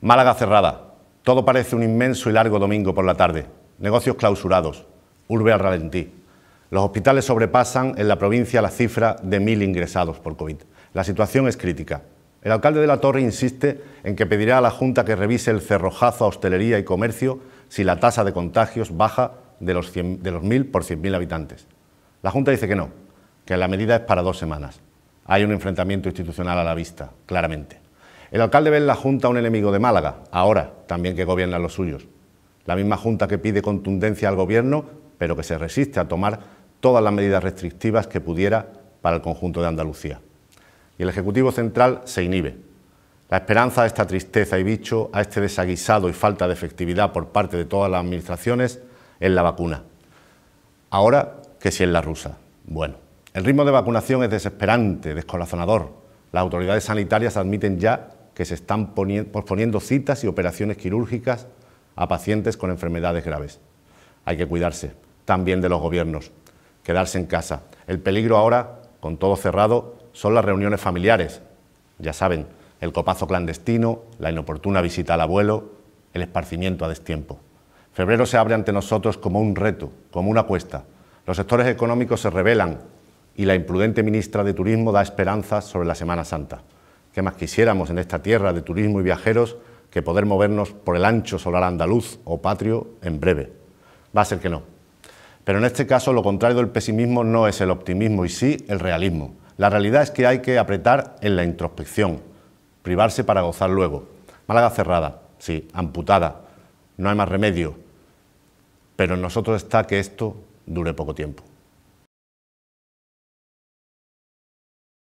Málaga cerrada. Todo parece un inmenso y largo domingo por la tarde. Negocios clausurados. Urbe al ralentí. Los hospitales sobrepasan en la provincia la cifra de mil ingresados por COVID. La situación es crítica. El alcalde de la Torre insiste en que pedirá a la Junta que revise el cerrojazo a hostelería y comercio si la tasa de contagios baja de los, mil por cien mil habitantes. La Junta dice que no, que la medida es para dos semanas. Hay un enfrentamiento institucional a la vista, claramente. El alcalde ve en la Junta un enemigo de Málaga, ahora también que gobierna los suyos. La misma Junta que pide contundencia al Gobierno, pero que se resiste a tomar todas las medidas restrictivas que pudiera para el conjunto de Andalucía. Y el Ejecutivo Central se inhibe. La esperanza de esta tristeza y bicho, a este desaguisado y falta de efectividad por parte de todas las administraciones, es la vacuna. Ahora que si en es la rusa. Bueno, el ritmo de vacunación es desesperante, descorazonador. Las autoridades sanitarias admiten ya que se están posponiendo citas y operaciones quirúrgicas a pacientes con enfermedades graves. Hay que cuidarse, también de los gobiernos, quedarse en casa. El peligro ahora, con todo cerrado, son las reuniones familiares. Ya saben, el copazo clandestino, la inoportuna visita al abuelo, el esparcimiento a destiempo. Febrero se abre ante nosotros como un reto, como una apuesta. Los sectores económicos se rebelan y la imprudente ministra de Turismo da esperanzas sobre la Semana Santa. ¿Qué más quisiéramos en esta tierra de turismo y viajeros que poder movernos por el ancho solar andaluz o patrio en breve? Va a ser que no. Pero en este caso lo contrario del pesimismo no es el optimismo y sí el realismo. La realidad es que hay que apretar en la introspección, privarse para gozar luego. Málaga cerrada, sí, amputada, no hay más remedio. Pero en nosotros está que esto dure poco tiempo.